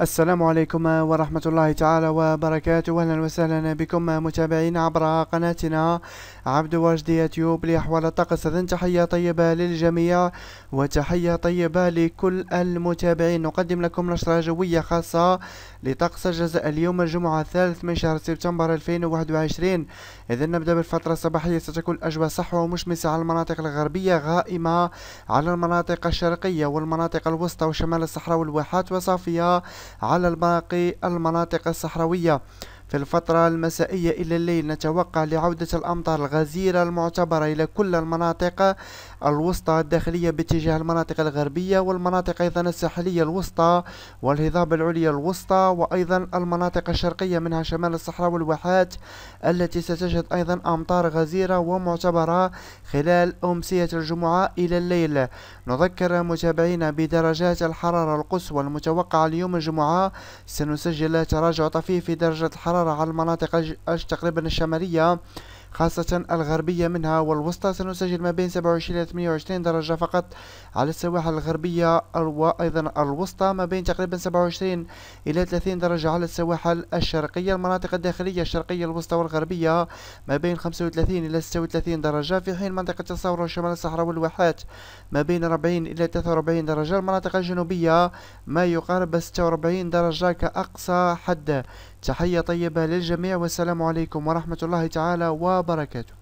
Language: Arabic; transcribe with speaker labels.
Speaker 1: السلام عليكم ورحمة الله تعالى وبركاته أهلا وسهلا بكم متابعين عبر قناتنا عبد واجد يوتيوب لأحوال الطقس إذن تحية طيبة للجميع وتحية طيبة لكل المتابعين نقدم لكم نشرة جوية خاصة لطقس الجزاء اليوم الجمعة الثالث من شهر سبتمبر 2021 إذا نبدأ بالفترة الصباحية ستكون الأجواء صحوة ومشمسة على المناطق الغربية غائمة على المناطق الشرقية والمناطق الوسطى وشمال الصحراء والواحات وصافية على باقي المناطق الصحراوية في الفترة المسائية إلى الليل نتوقع لعودة الأمطار الغزيرة المعتبرة إلى كل المناطق الوسطى الداخلية باتجاه المناطق الغربية والمناطق أيضا الساحلية الوسطى والهضاب العليا الوسطى وأيضا المناطق الشرقية منها شمال الصحراء والواحات التي ستشهد أيضا أمطار غزيرة ومعتبرة خلال أمسية الجمعة إلى الليل نذكر متابعينا بدرجات الحرارة القصوى المتوقعة اليوم الجمعة سنسجل تراجع طفيف في درجة الحرارة الحرارة على المناطق أج تقريبا الشمالية خاصة الغربية منها والوسطى سنسجل ما بين 27 إلى 28 درجة فقط على السواحل الغربية وأيضا الوسطى ما بين تقريبا 27 إلى 30 درجة على السواحل الشرقية المناطق الداخلية الشرقية الوسطى والغربية ما بين 35 إلى 36 درجة في حين منطقة الثورة وشمال الصحراء والواحات ما بين 40 إلى 43 درجة المناطق الجنوبية ما يقارب 46 درجة كأقصى حد تحية طيبة للجميع والسلام عليكم ورحمة الله تعالى وبركاته